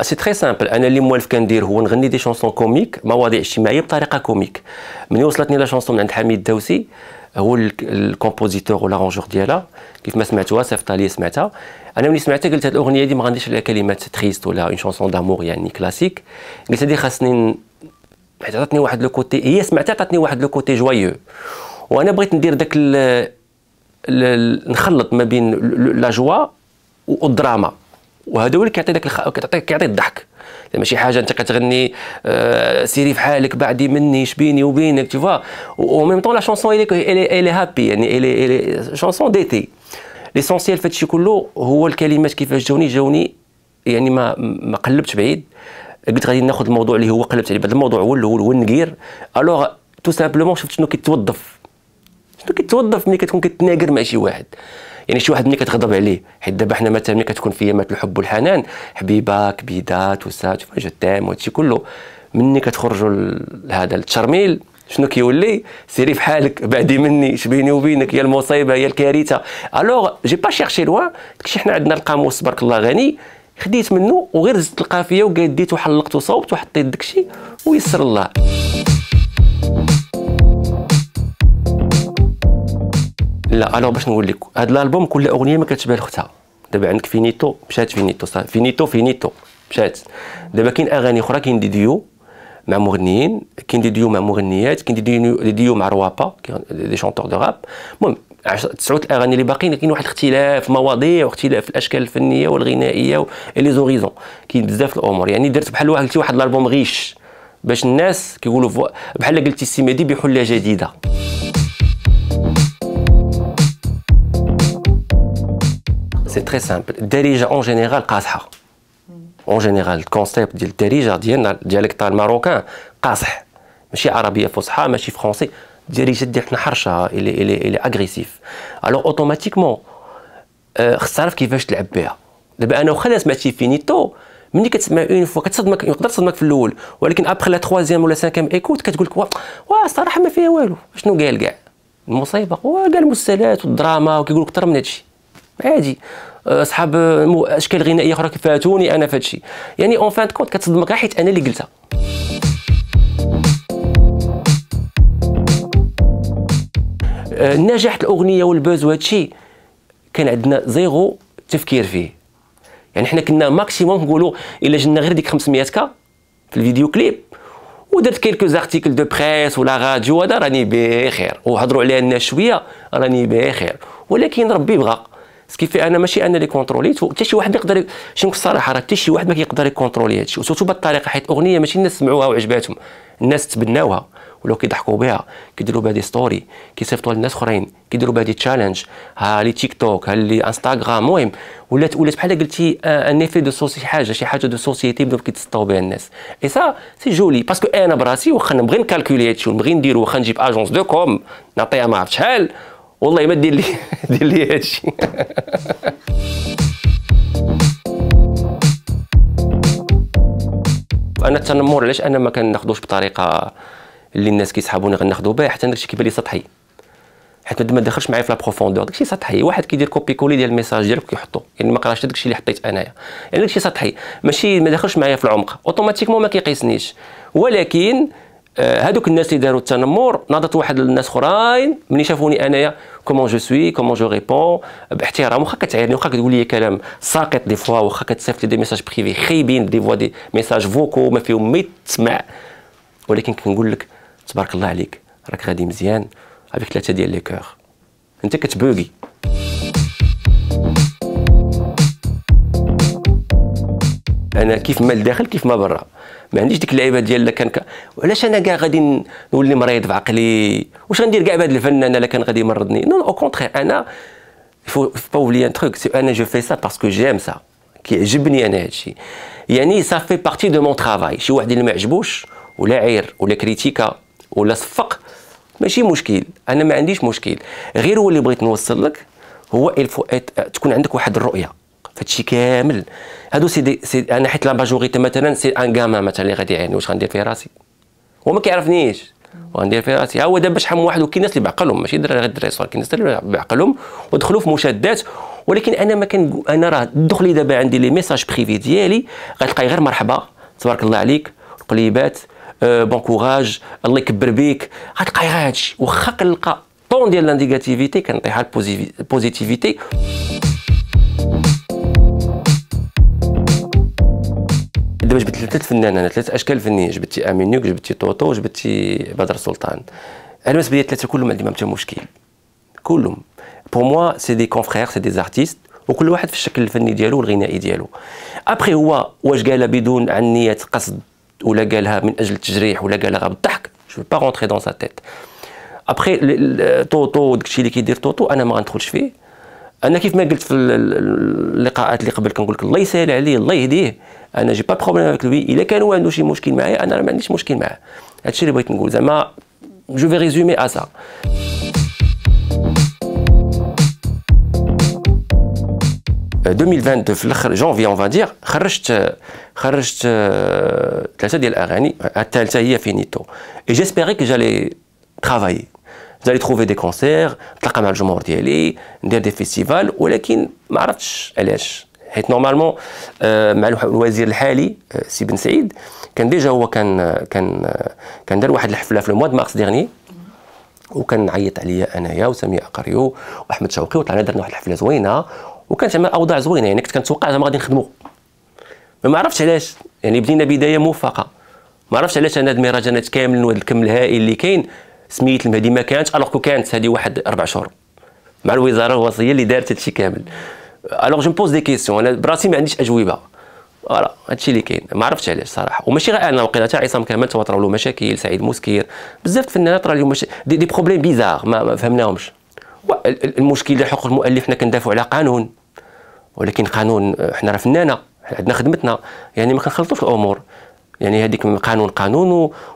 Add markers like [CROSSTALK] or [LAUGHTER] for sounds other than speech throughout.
سي تري سامبل انا اللي موالف كندير هو نغني دي شونسون كوميك مواضيع اجتماعيه بطريقه كوميك ملي وصلتني لا شونسون من عند حميد الدوسي هو الكومبوزيتور ولا رونجور ديالها كيف ما سمعتوها صيفطها لي سمعتها انا ملي سمعتها قلت هذه الاغنيه دي ما غنديش عليها كلمات تريست ولا اون شونسون دامور يعني كلاسيك قلت هذه خاصني حيت عطاتني واحد لو كوتي هي سمعتها عطاتني واحد لو كوتي جويو وانا بغيت ندير داك ال... ال... نخلط ما بين لا جوا والدراما وهذا هو اللي كيعطي داك الخ... كيعطي الضحك زعما شي حاجه انت كتغني آه، سيري في حالك بعدي مني شبيني وبينك تي فوا وميم طون لا شونسون الي الي هابي يعني الي الي شونسون ديتي ليسونسيال في هادشي كله هو الكلمات كيفاش جاوني جاوني يعني ما ما قلبتش بعيد قلت غادي ناخذ الموضوع اللي هو قلبت عليه بعد الموضوع هو الاول هو النقير الوغ تو سامبلومون شفت شنو كيتوظف شنو كيتوظف ملي كتكون كتناقر مع شي واحد يعني شي واحد ملي كتغضب عليه حيت دابا حنا مثلا ملي كتكون في يامات الحب والحنان حبيبه كبيده توسات جو تيم وهادشي كله ملي كتخرجوا لهذا التشرميل شنو كيولي سيري فحالك بعدي مني شبيني وبينك يا المصيبه يا الكارثه الوغ جي با شيرشي لوان داكشي حنا عندنا القاموس تبارك الله غني خديت منه وغير زدت القافيه وقديت وحلقت وصوبت وحطيت داكشي ويسر الله لا الو باش نقول لك هاد الالبوم كل اغنيه ما كتشبه لاختها دابا عندك فينيتو مشات فينيتو صافي فينيتو فينيتو مشات دابا كاين اغاني اخرى كاين دي ديو مع مغنيين كاين دي ديو مع مغنيات كاين دي ديو مع روابا دي شونتور دو راب المهم تسعه الاغاني اللي باقيين كاين واحد الاختلاف مواضيع واختلاف الاشكال الفنيه والغنائيه لي زوريزون كاين بزاف الامور يعني درت بحال واحد قلتي واحد الالبوم غيش باش الناس كيقولوا بحال قلتي السيمادي بحله جديده سي تري سامبل الدارجه اون جينيرال قاصحه اون جينيرال الكونسيبت ديال الدارجه ديالنا تاع الماروكان قاصح ماشي عربيه فصحى ماشي فرونسي الدارجه ديال حنا حرشه الي الي الي اغريسيف الوغ اوتوماتيكمون خص تعرف كيفاش تلعب بها دابا انا واخا سمعتي فينيتو ملي كتسمع اون فوا كتصدمك يقدر تصدمك في الاول ولكن ابخي لا تخوازيام ولا سانكام ايكوت كتقول لك واه الصراحه ما فيها والو شنو قال كاع المصيبه واه كاع المسلسلات والدراما وكيقول لك اكثر من هادشي عادي أه، اصحاب اشكال غنائيه اخرى كفاتوني انا في هادشي يعني اون فان كونت كتصدمك غير حيت انا اللي قلتها أه، نجاح الاغنيه والبوز وهادشي كان عندنا زيرو تفكير فيه يعني حنا كنا ماكسيموم نقولوا الا جبنا غير ديك 500 كا في الفيديو كليب ودرت كيلكو زارتيكل دو بريس ولا راديو هذا راني بخير وهضروا عليها الناس شويه راني بخير ولكن ربي بغى سكيفي انا ماشي انا اللي كونتروليت حتى شي واحد يقدر شي نقول الصراحه راه حتى شي واحد ما كيقدر يكونترولي هادشي وسوتو بهاد الطريقه حيت اغنيه ماشي الناس سمعوها وعجباتهم الناس تبناوها ولاو كيضحكوا بها كيديروا بها دي ستوري كيصيفطوها للناس اخرين كيديروا بها دي تشالنج ها لي تيك توك ها لي انستغرام المهم ولات ولات بحال قلتي آه، ان افي دو سوسي حاجه شي حاجه دو سوسيتي بداو كيتسطاو بها الناس اي سا سي جولي باسكو انا براسي واخا نبغي نكالكولي هادشي ونبغي ندير واخا نجيب اجونس دو كوم نعطيها ما عرفت شحال والله ما دير لي دير لي هادشي انا التنمر علاش انا ما كناخذوش بطريقه اللي الناس كيسحابوني غناخذو بها حتى داكشي كيبان لي سطحي حيت ما دخلش معايا في لا بروفوندور داكشي سطحي واحد كيدير كوبي كولي ديال الميساج ديالك كيحطو يعني ما قراش داكشي اللي حطيت انايا يعني داكشي سطحي ماشي ما دخلش معايا في العمق اوتوماتيكمون ما كيقيسنيش ولكن هذوك آه، الناس اللي داروا التنمر ناضت واحد الناس اخرين ملي شافوني انايا كومون جو سوي كومون جو ريبون باحترام واخا كتعيرني واخا كتقول لي كلام ساقط دي فوا واخا كتصيفط لي دي ميساج بريفي خايبين دي فوا دي ميساج فوكو ما فيهم ما يتسمع ولكن كنقول لك تبارك الله عليك راك غادي مزيان افيك ثلاثه ديال لي كور انت كتبوغي انا كيف ما لداخل كيف ما برا ما عنديش ديك اللعيبه ديال كان ك... علاش انا كاع غادي نولي مريض في عقلي واش غندير كاع بهذا الفن انا لكان كان غادي يمرضني نو او كونتخير انا فو با اوبلي ان تروك انا جو في سا باسكو جيم سا كيعجبني انا هادشي يعني سا في بارتي دو مون ترافاي شي واحد اللي ما عجبوش ولا عير ولا كريتيكا ولا صفق ماشي مشكل انا ما عنديش مشكل غير هو اللي بغيت نوصل لك هو الفو تكون عندك واحد الرؤيه فهادشي كامل هادو سي, سي انا حيت لا ماجوريتي مثلا سي ان غاما مثلا اللي غادي يعيني واش غندير في راسي هو ما كيعرفنيش وغندير في راسي ها هو دابا شحال من واحد وكاين ناس اللي بعقلهم ماشي دراري غير دراري صغار كاين ناس اللي بعقلهم ودخلوا في مشادات ولكن انا ما كان انا راه دخلي دابا عندي لي ميساج بريفي ديالي غتلقاي غير مرحبا تبارك الله عليك القليبات أه بون كوراج الله يكبر بيك غتلقاي غير هادشي واخا كنلقى طون ديال لا نيجاتيفيتي كنطيحها البوزيتيفيتي دابا جبت ثلاثه فنان انا ثلاثه اشكال فنيه جبتي امينيوك جبتي طوطو جبتي بدر سلطان انا بالنسبه لي الثلاثه كلهم عندي ما حتى مشكل كلهم بور موا سي دي كونفرير سي دي زارتيست وكل واحد في الشكل الفني ديالو والغنائي ديالو ابخي هو واش قالها بدون عن نيه قصد ولا قالها من اجل التجريح ولا قالها بالضحك جو با رونتري دون سا تيت ابخي طوطو داكشي اللي كيدير طوطو انا ما غندخلش فيه انا كيف ما قلت في اللقاءات اللي قبل كنقول لك الله يسهل عليه الله يهديه انا جي با بروبليم افيك لوي الا كان هو عنده شي مشكل معايا انا ما عنديش مشكل معاه هادشي اللي بغيت نقول زعما جو في ريزومي ا سا في الاخر جونفي اون فادير خرجت خرجت euh, ثلاثه ديال الاغاني الثالثه هي فينيتو اي جيسبيري كو جالي ترافايي vous allez trouver des concerts نتلاقى مع الجمهور ديالي ندير دي فيستيفال ولكن ما عرفتش علاش حيت نورمالمون آه، مع الوزير الحالي آه، سي بن سعيد كان ديجا هو كان كان آه، كان دار واحد الحفله في لو موا مارس ديغني وكان عيط عليا انايا وسميه قريو واحمد شوقي وطلعنا درنا واحد الحفله زوينه وكانت زعما اوضاع زوينه يعني كنت كنتوقع زعما غادي نخدموا ما عرفتش علاش يعني بدينا بدايه موفقه ما عرفتش علاش انا هاد المهرجانات كامل وهذا الكم الهائل اللي كاين سميت المهدي ما كانتش الوغ كو كانت هذه واحد اربع شهور مع الوزاره الوصيه اللي دارت هادشي كامل الوغ جو بوز دي كيسيون انا براسي ما عنديش اجوبه فوالا هادشي اللي كاين ما عرفتش علاش صراحه وماشي غير انا وقيله تاع عصام كامل تواتروا له مشاكل سعيد مسكير بزاف الفنانات راه لهم مش... دي, دي بروبليم بيزار ما, ما فهمناهمش المشكل ديال حقوق المؤلف حنا كندافعوا على قانون ولكن قانون آه، حنا راه فنانه عندنا خدمتنا يعني ما كنخلطوش الامور يعني هذيك قانون قانون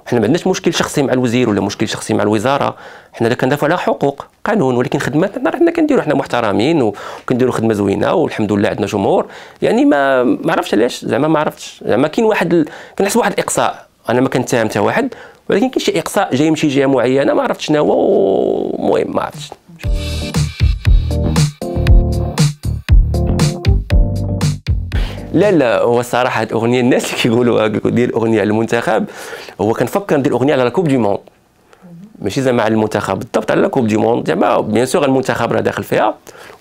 وحنا ما عندناش مشكل شخصي مع الوزير ولا مشكل شخصي مع الوزاره حنا كندافعوا على حقوق قانون ولكن خدماتنا حنا كنديروا حنا محترمين وكنديروا خدمه زوينه والحمد لله عندنا جمهور يعني ما ما عرفتش علاش زعما ما عرفتش زعما كاين واحد ال... كنحس واحد الاقصاء انا ما كنتهم حتى واحد ولكن كاين شي اقصاء جاي من شي جهه معينه ما عرفتش شنو هو المهم ما عرفتش لا لا هو الصراحه الاغنيه الناس اللي كيقولوا ندير اغنيه على المنتخب هو كنفكر ندير اغنيه على كوب دي موند ماشي زعما على المنتخب بالضبط على كوب دي موند زعما بيان سور المنتخب راه داخل فيها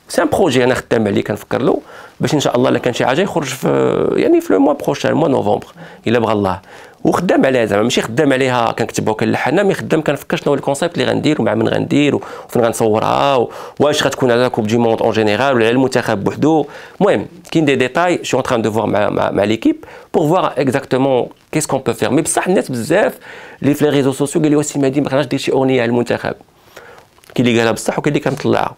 سي ان بروجي انا خدام عليه كنفكر له باش ان شاء الله الا كان شي حاجه يخرج في يعني في لو موا بروشان موا نوفمبر الا بغى الله وخدام عليها زعما ماشي خدام عليها كنكتبها وكنلحنها مي خدام كنفكر شنو هو الكونسيبت اللي غندير ومع من غندير وفين غنصورها واش غتكون على كوب دي موند اون جينيرال ولا على المنتخب بوحدو المهم كاين دي ديتاي شو اون تران دو فوار مع مع, مع ليكيب بور فوار اكزاكتومون كيس كون بو فير مي بصح الناس بزاف اللي في لي ريزو سوسيو قال لي وسيم هادي ما خلاش دير شي اغنيه على المنتخب كاين اللي قالها بصح وكاين اللي كنطلعها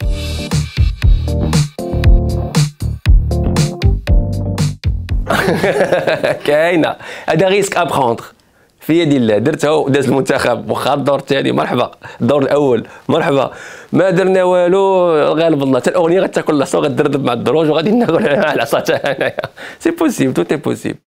[LAUGHS] كاينه هذا ريسك ابخوندر في يد الله درتها وداز المنتخب واخا الدور الثاني مرحبا الدور الاول مرحبا ما درنا والو غالب الله حتى الاغنيه غتاكل العصا وغتدردب مع الدروج وغادي ناكل على العصا تاعنا سي بوسيبل توت اي بوسيبل